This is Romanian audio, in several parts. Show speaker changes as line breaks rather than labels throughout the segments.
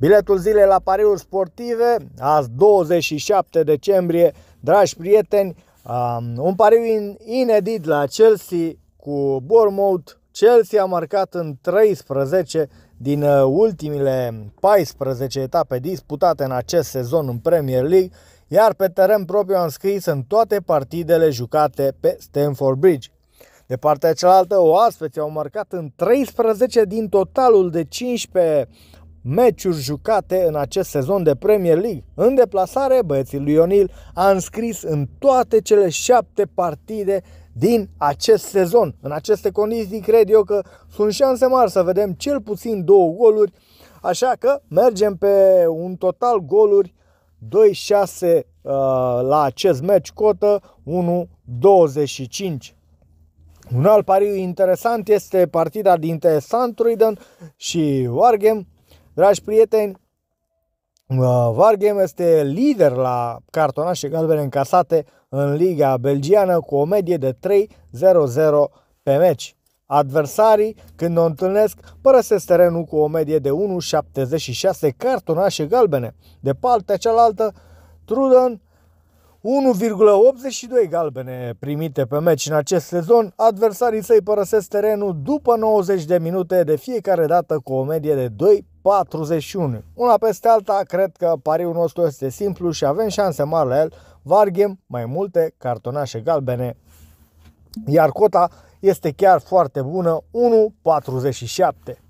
Biletul zilei la pariuri sportive, azi 27 decembrie, dragi prieteni, un pariu inedit la Chelsea cu Bournemouth. Chelsea a marcat în 13 din uh, ultimile 14 etape disputate în acest sezon în Premier League, iar pe teren propriu a înscris în toate partidele jucate pe Stamford Bridge. De partea cealaltă, oaspeții au marcat în 13 din totalul de 15 meciuri jucate în acest sezon de Premier League. În deplasare, băieții lui Ionil a înscris în toate cele șapte partide din acest sezon. În aceste condiții cred eu că sunt șanse mari să vedem cel puțin două goluri, așa că mergem pe un total goluri 2-6 uh, la acest meci cotă 1-25. Un alt pariu interesant este partida dintre Sandruiden și Wargem, Dragi prieteni, Vargem uh, este lider la cartonașe galbene încasate în Liga Belgiană cu o medie de 3-0-0 pe meci. Adversarii, când o întâlnesc, părăsesc terenul cu o medie de 1,76 cartonașe galbene. De partea cealaltă, Truden 1,82 galbene primite pe meci în acest sezon, adversarii săi părăsesc terenul după 90 de minute de fiecare dată cu o medie de 2,41. Una peste alta, cred că pariul nostru este simplu și avem șanse mari la el. Varghem mai multe cartonașe galbene, iar cota este chiar foarte bună, 1,47.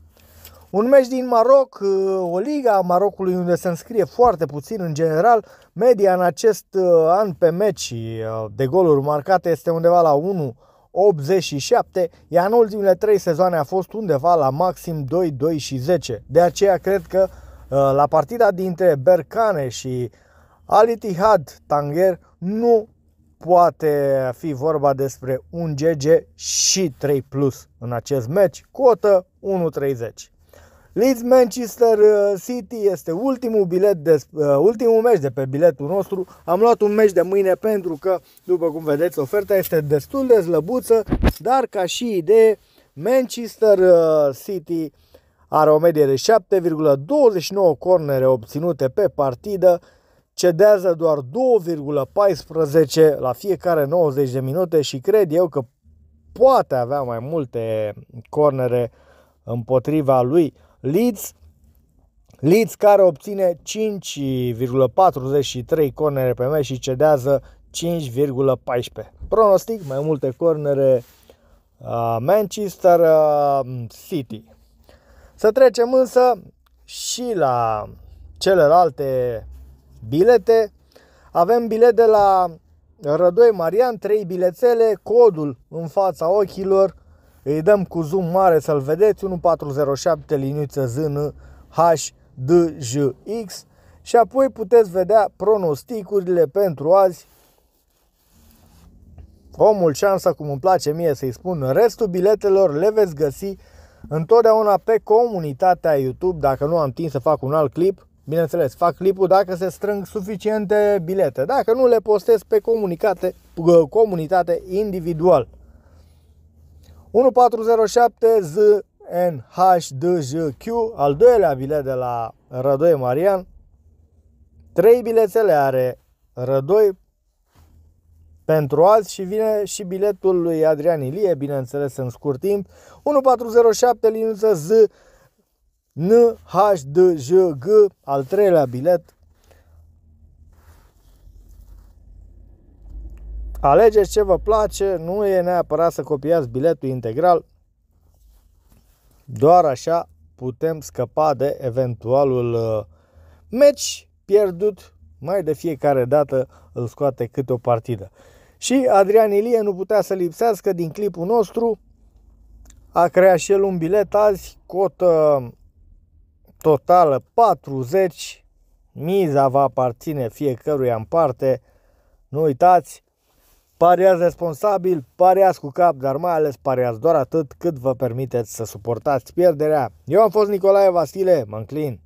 Un meci din Maroc, uh, o liga a Marocului unde se înscrie foarte puțin în general, media în acest uh, an pe meci uh, de goluri marcate este undeva la 1,87, iar în ultimele 3 sezoane a fost undeva la maxim 2, 2 și 10. De aceea cred că la partida dintre Berkane și Al Ittihad Tanger nu poate fi vorba despre un GG și 3 plus în acest meci, cotă 1.30. Leeds Manchester uh, City este ultimul bilet de, uh, ultimul meci de pe biletul nostru. Am luat un meci de mâine pentru că, după cum vedeți, oferta este destul de slăbuță, dar ca și idee, Manchester uh, City are o medie de 7,29 cornere obținute pe partidă, cedează doar 2,14 la fiecare 90 de minute și cred eu că poate avea mai multe cornere împotriva lui Leeds. Leeds care obține 5,43 cornere pe meci și cedează 5,14. Pronostic, mai multe cornere uh, Manchester uh, City. Să trecem însă și la celelalte bilete. Avem bilet de la Rădoi Marian, 3 bilețele, codul în fața ochilor îi dăm cu zoom mare să-l vedeți, 1407 liniuță ZN HDJX și apoi puteți vedea pronosticurile pentru azi. Omul șansa, cum îmi place mie să-i spun, restul biletelor le veți găsi întotdeauna pe comunitatea YouTube, dacă nu am timp să fac un alt clip, bineînțeles, fac clipul dacă se strâng suficiente bilete, dacă nu le postez pe comunicate, comunitate individual. 1407ZNHDJQ, al doilea bilet de la Rădoi Marian. Trei bilețele are Rădoi pentru azi și vine și biletul lui Adrian Ilie, bineînțeles în scurt timp. 1407 D Z G al treilea bilet Alegeți ce vă place, nu e neapărat să copiați biletul integral, doar așa putem scăpa de eventualul uh, meci pierdut, mai de fiecare dată îl scoate câte o partidă. Și Adrian Ilie nu putea să lipsească din clipul nostru, a creat și el un bilet azi, cotă totală 40, miza va aparține fiecăruia în parte, nu uitați, Pariați responsabil, pariați cu cap, dar mai ales pariați doar atât cât vă permiteți să suportați pierderea. Eu am fost Nicolae Vasile, mă înclin.